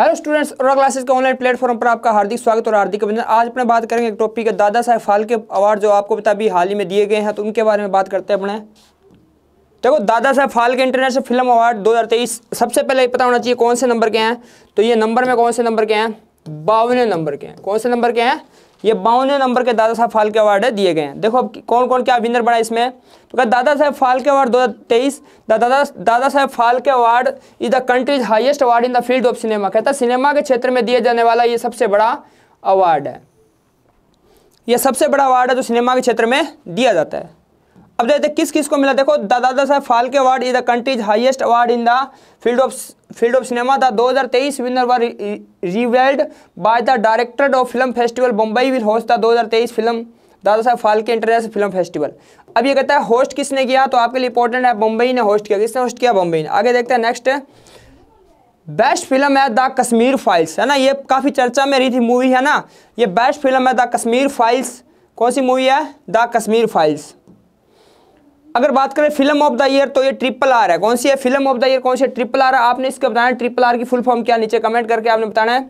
hello students और classes के online platform पर आपका हार्दिक स्वागत और हार्दिक अभिनंदन आज अपने बात करेंगे एक टॉपिक है दादा साहब फालके अवार्ड जो आपको बता अभी हाल ही में दिए गए हैं तो उनके बारे में बात करते हैं अपने देखो दादा साहब फालके इंटरनेशनल फिल्म अवार्ड दो सबसे पहले पता होना चाहिए कौन से नंबर के हैं तो ये नंबर में कौन से नंबर के हैं बावन नंबर के हैं कौन से नंबर के हैं ये बावनवे नंबर के दादा साहब फाल्के अवार्ड है दिए गए हैं देखो अब कौन कौन क्या विनर बना इसमें तो क्या दादा साहब फाल्के अवार्ड हज़ार Dada Dada Saheb Phalke award is the country's highest award in the field of cinema कहता सिनेमा के क्षेत्र में दिए जाने वाला ये सबसे बड़ा अवार्ड है यह सबसे बड़ा अवार्ड है जो सिनेमा के क्षेत्र में दिया जाता है अब देखते किस किस को मिला देखो Dada Saheb Phalke award is the country's highest award in the field of field of cinema the 2023 winner were revealed by the director of film festival Mumbai will host the 2023 film Dada Saheb Phalke international film festival अब ये कहता है host किसने किया तो आपके लिए important है बम्बई ने होस्ट किया किसने होस्ट किया बम्बई ने आगे देखते हैं नेक्स्ट बेस्ट फिल्म है द कश्मीर फाइल्स है ना ये काफ़ी चर्चा में रही थी मूवी है ना ये बेस्ट फिल्म है द कश्मीर फाइल्स कौन सी मूवी है द कश्मीर फाइल्स अगर बात करें फिल्म ऑफ द ईयर तो ये ट्रिपल आर है कौन सी है फिल्म ऑफ द ईयर कौन सी है ट्रिपल आर आपने इसके बताया ट्रिपल आर की फुल फॉर्म क्या नीचे कमेंट करके आपने बताना है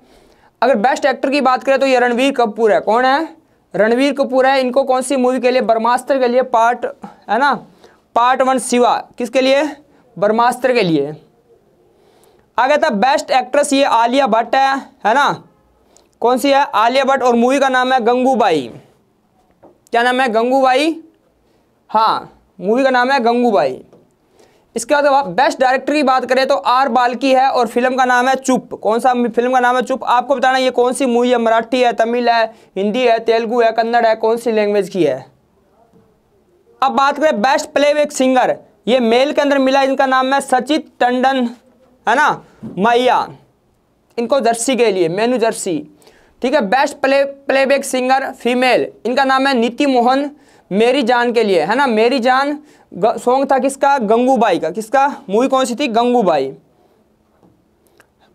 अगर बेस्ट एक्टर की बात करें तो ये रणवीर कपूर है कौन है रणवीर कपूर है इनको कौन सी मूवी के लिए ब्रह्मास्त्र के लिए पार्ट है ना पार्ट वन शिवा किसके लिए ब्रह्मास्त्र के लिए आगे था बेस्ट एक्ट्रेस ये आलिया भट्ट है है ना कौन सी है आलिया भट्ट और मूवी का नाम है गंगूबाई क्या नाम है गंगूबाई हाँ मूवी का नाम है गंगूबाई इसके बाद आप बेस्ट डायरेक्टर की बात करें तो आर बालकी है और फिल्म का नाम है चुप कौन सा फिल्म का नाम है चुप आपको बताना ये कौन सी मूवी है मराठी है तमिल है हिंदी है तेलुगु है कन्नड़ है कौन सी लैंग्वेज की है अब बात करें बेस्ट प्लेबैक सिंगर ये मेल के अंदर मिला इनका नाम है सचित टंडन है ना मैया इनको जर्सी के लिए मेनू जर्सी ठीक है best play playback singer female इनका नाम है नीति मोहन मेरी जान के लिए है ना मेरी जान सॉन्ग था किसका गंगूबाई का किसका मूवी कौन सी थी गंगूबाई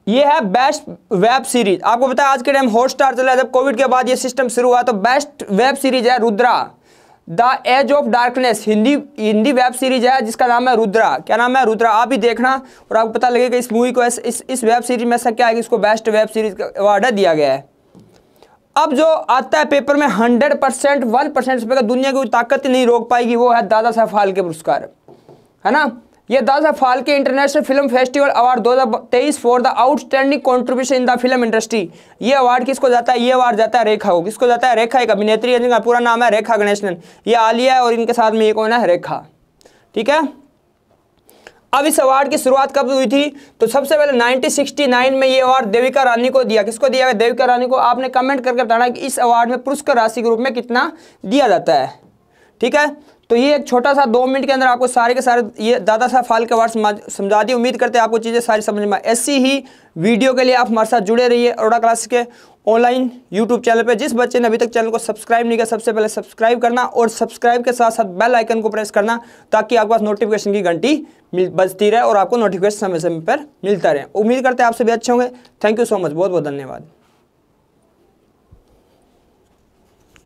ये है बेस्ट वेब सीरीज आपको पता आज के टाइम हॉटस्टार चला जब कोविड के बाद ये सिस्टम शुरू हुआ तो बेस्ट वेब सीरीज है Rudra the edge of darkness Hindi Hindi web series है जिसका नाम है रुद्रा क्या नाम है रुद्रा आप भी देखना और आपको पता लगेगा इस मूवी को इस इस वेब सीरीज में ऐसा क्या है कि इसको बेस्ट वेब सीरीज का अवार्ड दिया गया है अब जो आता है पेपर में हंड्रेड परसेंट वन परसेंट दुनिया की ताकत ही नहीं रोक पाएगी वो है दादा साहब फाल्के पुरस्कार है ना ये Dada Saheb Phalke international film festival award तेईस for the outstanding contribution in the film industry ये अवार्ड किसको जाता है ये अवार्ड जाता है रेखा को किसको जाता है रेखा एक अभिनेत्री है जिनका पूरा नाम है रेखा गणेशन ये आलिया है और इनके साथ में ये कौन है रेखा ठीक है अब इस अवार्ड की शुरुआत कब हुई थी तो सबसे पहले 1969 में ये अवार्ड देविका रानी को दिया किसको दिया गया देविका रानी को आपने कमेंट करके बताना कि इस अवार्ड में पुरस्कार राशि के रूप में कितना दिया जाता है ठीक है तो ये एक छोटा सा दो मिनट के अंदर आपको सारे के सारे ये दादा साहब के अवार्ड समझा दी उम्मीद करते हैं आपको चीज़ें सारी समझ में ऐसी ही वीडियो के लिए आप हमारे साथ जुड़े रहिए अरोड़ा क्लास के ऑनलाइन यूट्यूब चैनल पे जिस बच्चे ने अभी तक चैनल को सब्सक्राइब नहीं किया सबसे पहले सब्सक्राइब करना और सब्सक्राइब के साथ साथ बेल आइकन को प्रेस करना ताकि आपके पास नोटिफिकेशन की घंटी बजती रहे और आपको नोटिफिकेशन समय समय पर मिलता रहे उम्मीद करते हैं आप सभी अच्छे होंगे थैंक यू सो मच बहुत बहुत धन्यवाद